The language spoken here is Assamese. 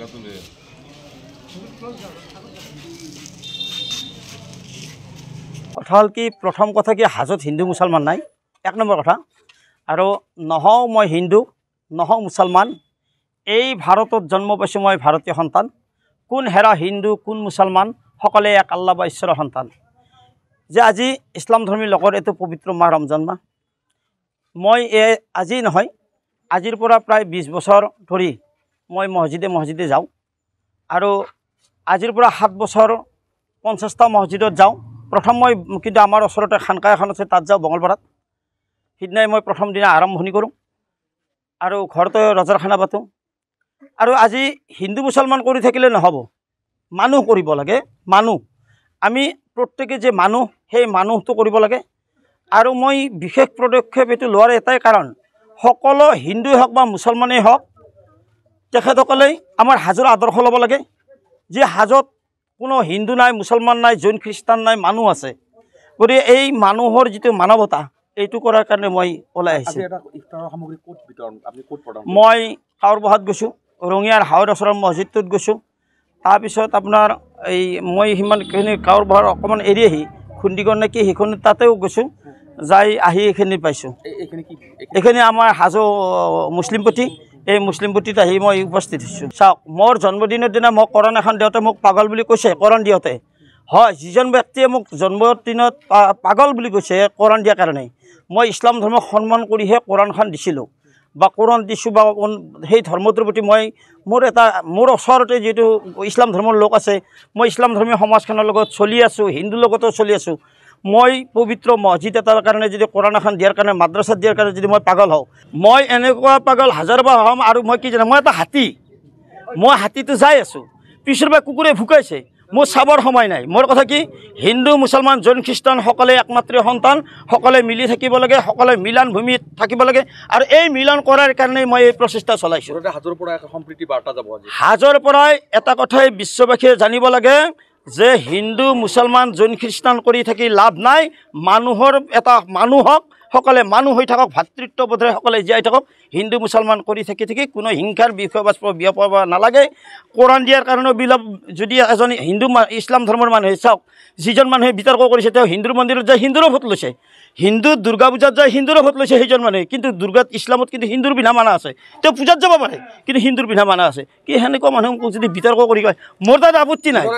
gratuluję. কথা হল কি প্রথম কথা কি হাজত হিন্দু মুসলমান নাই এক নম্বর কথা আর নহও মই হিন্দু নহও মুসলমান এই ভারত জন্ম পাইছো মই ভারতীয় সন্তান কোন হেরা হিন্দু কোন মুসলমান সকলে এক আল্লাহ বা ঈশ্বরের সন্তান যে আজি ইসলাম ধর্মীর লগর এই পবিত্র মা রমজান মা মই এ আজি নহয় আজিরপরা প্রায় বিশ বছর ধরে মই মছজিদে মছজিদে যাওঁ আৰু আজিৰ পৰা সাত বছৰ পঞ্চাছটা মছজিদত যাওঁ প্ৰথম মই কিন্তু আমাৰ ওচৰতে খানকা এখন আছে তাত যাওঁ বঙলপাৰাত সিদিনাই মই প্ৰথম দিনা আৰম্ভণি কৰোঁ আৰু ঘৰতে ৰজাৰ খানা পাতোঁ আৰু আজি হিন্দু মুছলমান কৰি থাকিলে নহ'ব মানুহ কৰিব লাগে মানুহ আমি প্ৰত্যেকে যে মানুহ সেই মানুহটো কৰিব লাগে আৰু মই বিশেষ পদক্ষেপ এইটো লোৱাৰ এটাই কাৰণ সকলো হিন্দুৱে হওক বা মুছলমানেই হওক তেখেতসকলে আমাৰ হাজৰ আদৰ্শ ল'ব লাগে যে হাজত কোনো হিন্দু নাই মুছলমান নাই জৈন খ্ৰীষ্টান নাই মানুহ আছে গতিকে এই মানুহৰ যিটো মানৱতা এইটো কৰাৰ কাৰণে মই ওলাই আহিছোঁ মই বহাত গৈছোঁ ৰঙিয়াৰ হাৱৰ ওচৰৰ মছজিদটোত গৈছোঁ তাৰপিছত আপোনাৰ এই মই সিমানখিনি কাৱৰ বহাৰ অকণমান এৰি আহি খুন্দিগড় নেকি সেইখন তাতেও গৈছোঁ যাই আহি এইখিনি পাইছোঁ এইখিনি আমাৰ হাজো মুছলিম মুছলিমপতি এই মুছলিম পুতিত আহি মই উপস্থিত হৈছোঁ চাওক মোৰ জন্মদিনৰ দিনা মোক কৰণ এখন দিওঁতে মোক পাগল বুলি কৈছে কৰণ দিওঁতে হয় যিজন ব্যক্তিয়ে মোক জন্মদিনত পাগল বুলি কৈছে কৰণ দিয়াৰ কাৰণে মই ইছলাম ধৰ্মক সন্মান কৰিহে কোৰণখন দিছিলোঁ বা কোৰণ দিছোঁ বা সেই ধৰ্মটোৰ প্ৰতি মই মোৰ এটা মোৰ ওচৰতে যিটো ইছলাম ধৰ্মৰ লোক আছে মই ইছলাম ধৰ্মীয় সমাজখনৰ লগত চলি আছোঁ হিন্দুৰ লগতো চলি আছোঁ মই পবিত্ৰ মছজিদ এটাৰ কাৰণে যদি কোৰাণ এখন দিয়াৰ কাৰণে মাদ্ৰাছাত দিয়াৰ কাৰণে যদি মই পাগল হওঁ মই এনেকুৱা পাগল হাজাৰ বা হ'ম আৰু মই কি জানো মই এটা হাতী মই হাতীটো যাই আছোঁ পিছৰ পৰা কুকুৰে ভুকাইছে মোৰ চাবৰ সময় নাই মোৰ কথা কি হিন্দু মুছলমান জৈন খ্ৰীষ্টান সকলোৱে একমাত্ৰ সন্তান সকলোৱে মিলি থাকিব লাগে সকলোৱে মিলন ভূমিত থাকিব লাগে আৰু এই মিলন কৰাৰ কাৰণেই মই এই প্ৰচেষ্টা চলাইছোঁ হাজৰ পৰাই এটা কথাই বিশ্ববাসীয়ে জানিব লাগে যে হিন্দু মুছলমান জৈন খ্ৰীষ্টান কৰি থাকি লাভ নাই মানুহৰ এটা মানুহক সকলে মানুহ হৈ থাকক ভাতৃত্ববোধেৰে সকলে জীয়াই থাকক হিন্দু মুছলমান কৰি থাকি থাকি কোনো হিংসাৰ বিষয় বা বিয়পাব নালাগে কোৰাণ দিয়াৰ কাৰণেও বিলপ যদি এজন হিন্দু ইছলাম ধৰ্মৰ মানুহে চাওক যিজন মানুহে বিতৰ্ক কৰিছে তেওঁ হিন্দু মন্দিৰত যায় হিন্দুৰো ভোট লৈছে হিন্দু দুৰ্গা পূজাত যায় হিন্দুৰো ভোট লৈছে সেইজন মানুহে কিন্তু দুৰ্গাত ইছলামত কিন্তু হিন্দুৰ পিন্ধা মানা আছে তেওঁ পূজাত যাব পাৰে কিন্তু হিন্দুৰ পিন্ধা মানা আছে কি সেনেকুৱা মানুহক যদি বিতৰ্ক কৰি কয় মোৰ তাত আপত্তি নাই